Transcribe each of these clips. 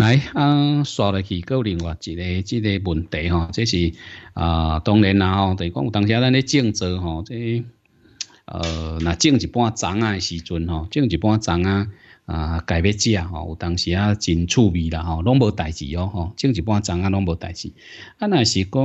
来啊，刷来起个另外一个即个问题吼，这是啊，当然啊吼，就是讲有当时啊，咱咧种植吼，即呃，那种一半丛啊时阵吼，种一半丛啊啊，该要食吼，有当时啊真趣味啦吼，拢无代志哦吼，种一半丛啊拢无代志。啊，那是讲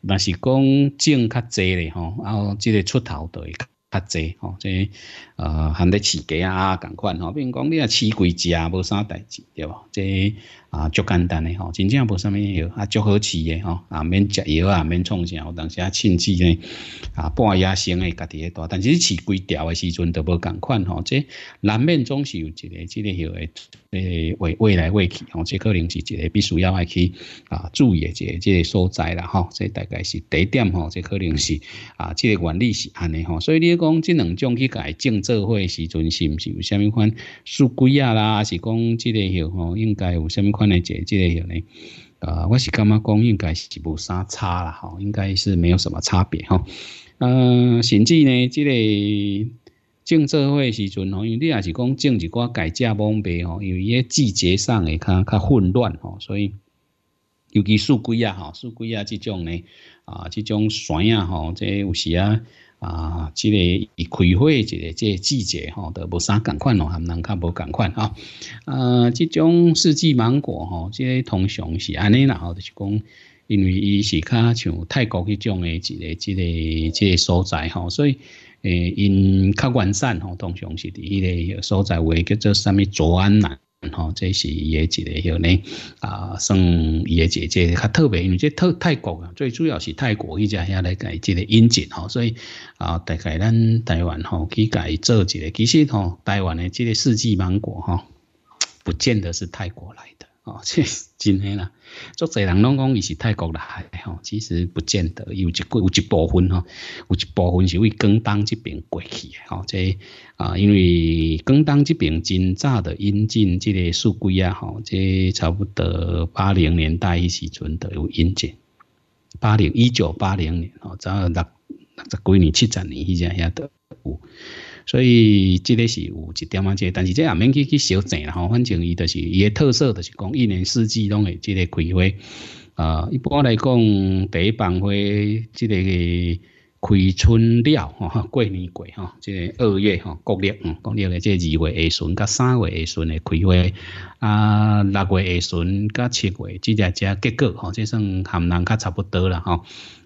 那是讲种较济咧吼，然后即个出头地。会。较济，吼，即系，呃含啲饲鸡啊，共款，吼，比如讲你啊，饲几只，无啥代志，对无？即啊，足简单诶吼，真正无啥物药，啊，足好饲诶吼，啊，免食药啊，免创啥，有当时啊，甚至呢，啊，半夜醒诶，家己诶，但是实饲几条诶时阵都无共款吼，即难免总是有一个、即个许诶诶，未未来未去吼，即可能是一个必须要爱去啊注意诶一个、即个所在啦吼，即大概是第一点吼，即可能是啊，即个原理是安尼吼，所以你讲即两种去改种做伙诶时阵，是毋是有啥物款饲龟啊啦，是讲即个许吼，应该有啥物款？关这这类有呢，啊，我是感觉供应该是无啥差啦吼，应该是没有什么差别吼。嗯，甚至呢，这个种植会时阵吼，你也是讲种一瓜改价往北吼，因为伊季节上会较较混乱吼，所以尤其树龟啊吼，树龟啊这种呢，啊，这种酸啊吼，这有时啊。啊，即个伊开花，即个即个季节吼，都无啥共款咯，含人较无共款啊。呃，即种四季芒果吼，即个通常是安尼啦，吼，就是讲，因为伊是较像泰国迄种诶一个即个即个所在吼，所以诶，因较完善吼，通常是伫迄个所在位叫做啥物左安啦。吼，这是伊个一个叫呢，啊，算伊个姐姐较特别，因为这泰泰国啊，最主要是泰国一家遐来改这个引进吼，所以啊，大概咱台湾吼去改做一个，其实吼台湾的这个四季芒果哈，不见得是泰国来的。哦，这是真诶啦，足侪人拢讲伊是泰国诶吼，其实不见得，有一过有一部分吼，有一部分是为广东这边过去诶，吼，即啊，因为广东这边真早的引进即个数龟啊，吼，即差不多八零年代一时阵的有引进，八零一九八零年，吼，早六六几年七十年以前也得有。所以，这个是有一点啊，这，但是这也免去去小整啦吼，反正伊就是伊的特色，就是讲一年四季拢会，这个开花。呃，一般来讲，第一瓣花，这个开春了，吼，过年过哈，这二月哈，过嗯，过六的这二月下旬、甲三月下旬的开花，啊，六月下旬、甲七月，即只只结果，吼，这算含人较差不多啦吼。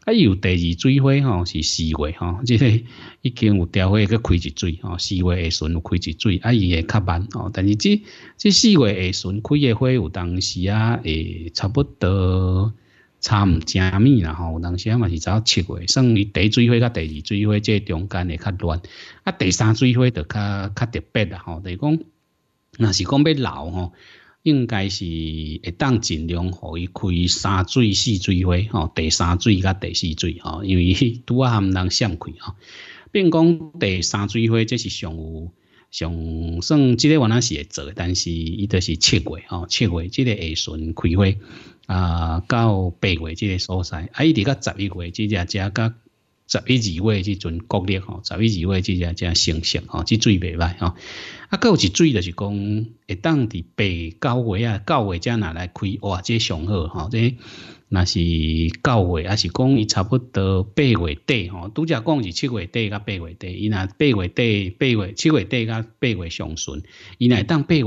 啊，有第二水花吼，是四月吼，即 个已经有调花个开一水吼，四月下旬有开一水，啊，伊会较慢吼，但是即即四月下旬开个花有当时啊，会差不多差唔正咪啦吼，有当时嘛是早七月，算伊第一水花甲第二水花即中间会较乱，啊，第三水花就较较特别啦吼，着是讲，若是讲要老吼。应该是会当尽量互伊开三水四水花吼，第三水甲第四水吼，因为拄啊含能上开吼，并讲第三水花，这是上有上算即个原来是会做，但是伊都是七月吼，七月即个下旬开花啊，到八月即个所在，啊伫到十一月即只加甲。十一二月即阵国力吼，十一二月即只只成熟吼，即水袂歹吼。啊，够有一水就是讲，会当伫八九月啊，九月则若来开哇，即上好吼，即。那是九月，还是讲伊差不多八月底吼？拄则讲是七月底甲八月底，伊那八月底、八月七月底甲八月上旬，伊会当八月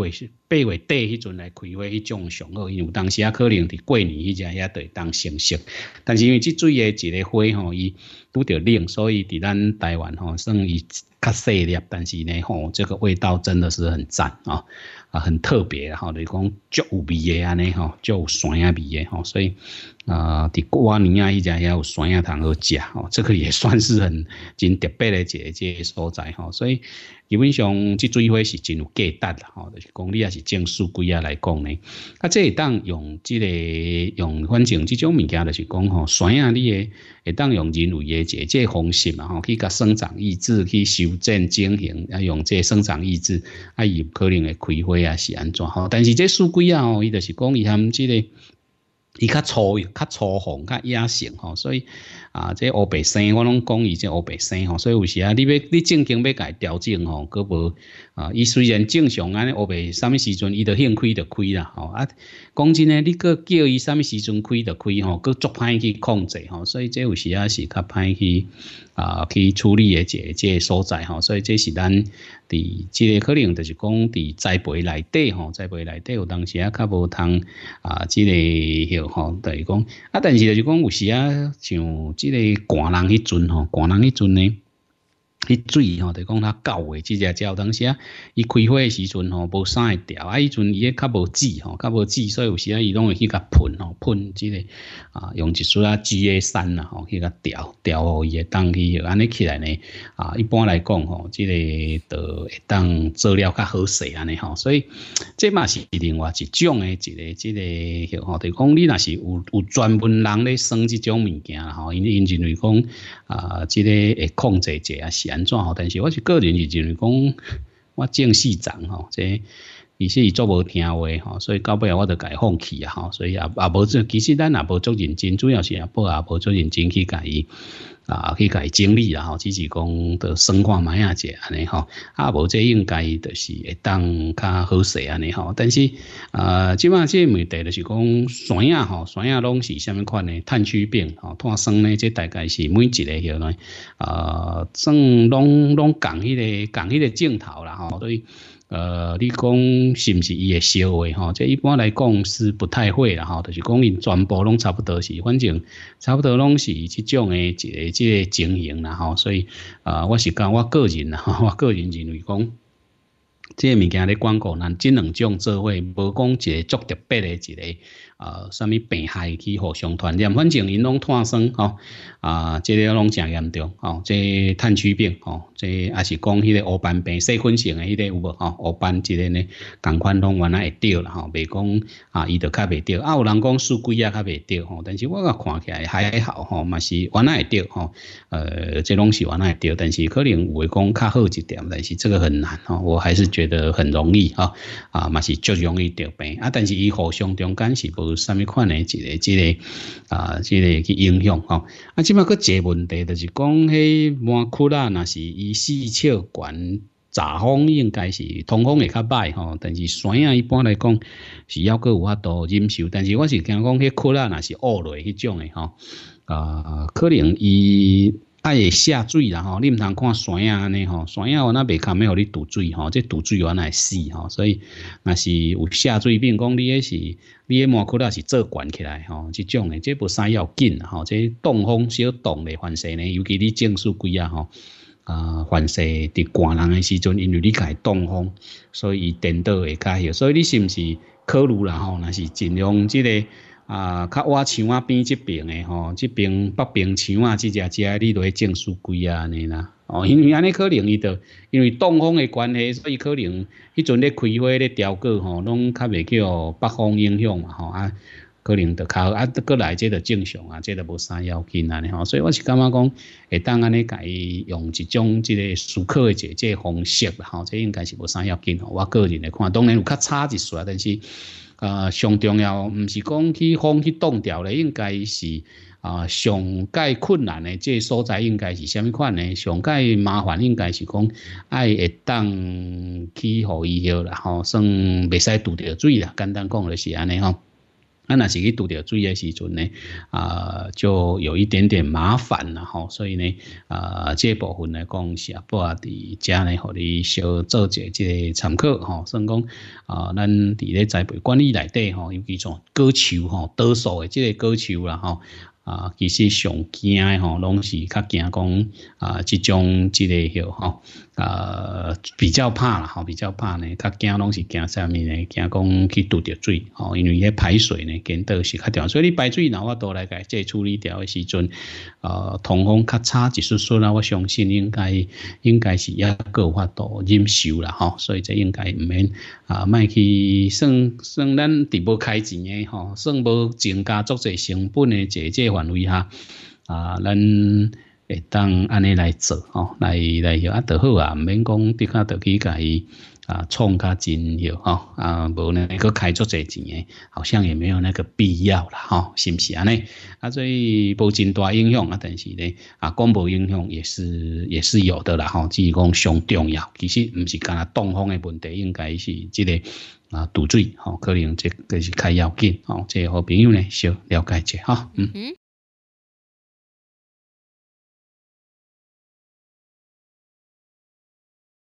八月底迄阵来开会迄种上好，因为当时啊可能伫过年迄只也会当成熟。但是因为即水诶一个花吼，伊拄着冷，所以伫咱台湾吼算伊。较细粒，但是呢吼，这个味道真的是很赞啊啊，很特别吼。你讲椒有味诶安尼吼，就酸啊味诶吼，所以啊，伫瓜宁啊一家也有酸啊糖好食吼，这个也算是很真特别的一个所在吼，所以。基本上，即水花是真有价值啦，吼，就是讲你也是种四季啊来讲呢。啊，即会当用即个用反正即种物件，就是讲吼酸啊，你诶会当用人为诶一个方式嘛，吼，去甲生长意志去修正整形啊，用即生长意志啊，有可能会开花啊，是安怎？吼，但是即四季啊，吼，伊就是讲伊含即个伊较粗、较粗红、较野性吼，所以。啊，这黑白生，我拢讲伊前黑白生吼，所以有时啊，你要你正经要改调整吼，佫无啊，伊虽然正常安尼黑白，啥物时阵伊就兴开就开啦吼啊。讲真诶，你佫叫伊啥物时阵开就开吼，佫足歹去控制吼，所以即有时啊是较歹去啊去处理诶一即个所在吼，所以这是咱伫即个可能就是讲伫栽培内底吼，栽培内底有当时啊较无通啊即、个诶吼，等是讲啊，但是就是讲有时啊像。即个寒人迄阵吼，寒人迄阵呢。伊水吼，就讲它够诶，即只鸟，当时啊，伊开花时阵吼，无会条啊，伊阵伊也较无籽吼，较无籽，所以有时啊，伊拢会去甲喷吼，喷即个啊，用一撮啊枝 A 三啦吼，去甲调调吼，伊诶，当伊安尼起来呢啊，一般来讲吼，即个会当做了较好势安尼吼，所以这嘛是另外一种诶，一个即个吼，就讲你那是有有专门人咧生即种物件吼，因因认为讲啊，即个会控制者啊是。安怎吼？但是我是个人，就就为讲，我正四种吼，这。其实伊做无听话吼，所以到尾我就改放弃啊吼，所以也也无做，其实咱也无做认真，主要是也无也无做认真去改伊，啊去改整理啊吼，只是讲都生化买啊者安尼吼，啊无这应该就是会当较好势安尼吼，但是啊，即下这问题就是讲癣啊吼，癣啊拢是虾米款呢？炭疽病吼，碳酸呢，这大概是每一个晓呢，啊，算拢拢讲迄个讲迄个镜头啦吼，所以。呃，你讲是毋是伊诶烧话吼？即一般来讲是不太会啦吼，就是讲因全部拢差不多是，反正差不多拢是即种诶一个即个情形啦吼。所以啊，我是讲我个人啦，我个人认为讲。即个物件咧广告，咱即两种做伙无讲一个足特别诶一个，呃，啥物病害去互相传染。反正因拢扩散吼，啊，即个拢正严重吼。即炭疽病吼，即也是讲迄个乌斑病、细菌性诶，迄个有无吼？乌斑即个呢，共款拢原来会掉啦吼，未讲啊，伊着较未掉。啊，有人讲鼠龟也较未掉吼，但是我个看起来还好吼，嘛是原来会掉吼，呃，即拢是原来会掉，但是可能有诶讲较好一点，但是这个很难吼，我还是。觉得很容易哈啊，嘛是足容易得病啊，但是伊互相中间是无什么款诶一个即个啊，即个去影响吼啊。即马个一个问题，就是讲迄满窟啦，那是伊四切管杂风应该是通风会较歹吼，但是山啊一般来讲是要够有法度忍受，但是我是听讲迄窟啦那是恶劣迄种诶吼啊，可能伊。爱会下水啦吼，你毋通看山啊尼吼，山啊我那袂堪，免互你堵嘴吼，这堵嘴原来死吼，所以若是有下坠变讲你迄是，你迄满可能也是做悬起来吼，即种诶，即无啥要紧吼，即挡风小挡咧，凡势呢，尤其你正数归啊吼，啊，凡势伫寒人诶时阵，因为你开挡风，所以伊颠倒会较开，所以你是毋是考虑啦吼，若是尽量即个。啊，较我墙啊边这边的吼，这边北边墙啊，这只遮你都会证书贵啊，安尼啦哦，因为安尼可能伊着，因为东风的关系，所以可能迄阵咧开花咧调过吼，拢较未叫北方影响嘛吼啊，可能着较啊，过来这着正常啊，即着无啥要紧啊尼吼，所以我是感觉讲，会当尼家己用一种即个舒可的即个方式吼，即应该是无啥要紧吼，我个人来看，当然有较差一丝啊，但是。啊上重要毋是讲去风去冻掉咧应该是啊上界困难诶这所在应该是啥物款诶上界麻烦应该是讲爱会当去互伊红啦吼算袂使拄着水啦简单讲就是安尼吼那那是去拄着水的时阵呢，啊，就有一点点麻烦啦吼，所以呢，啊，这部分来讲是啊，不啊，伫加呢，互你小做一即个参考吼，算讲啊，咱伫咧栽培管理内底吼，尤其从高丘吼、倒数的即个高丘啦吼，啊，其实上惊的吼，拢是较惊讲啊，即种即类效吼。呃，比较怕啦，吼，比较怕呢，较惊拢是惊啥物呢，惊讲去拄着水，吼，因为咧排水呢，管道是较刁，所以你排水若我倒来个，这处理掉的时阵，呃，通风较差，一丝丝啦，我相信应该应该是也够法度忍受啦，吼，所以这应该唔免啊，卖去算算咱直播开钱的，吼，算无增加作侪成本的这这范围哈，啊，咱。会当安尼来做吼，来来许啊都好啊，毋免讲，的较得去家己啊创较真许吼啊，无呢个开足侪钱诶，好像也没有那个必要啦吼，是毋是安尼？啊，所以无真大影响啊，但是呢啊，广播影响也是也是有的啦吼，只是讲上重要，其实毋是干那挡风诶问题，应该是即个啊堵水吼，可能即个是较要紧吼，即好朋友呢小了解者哈，嗯嗯。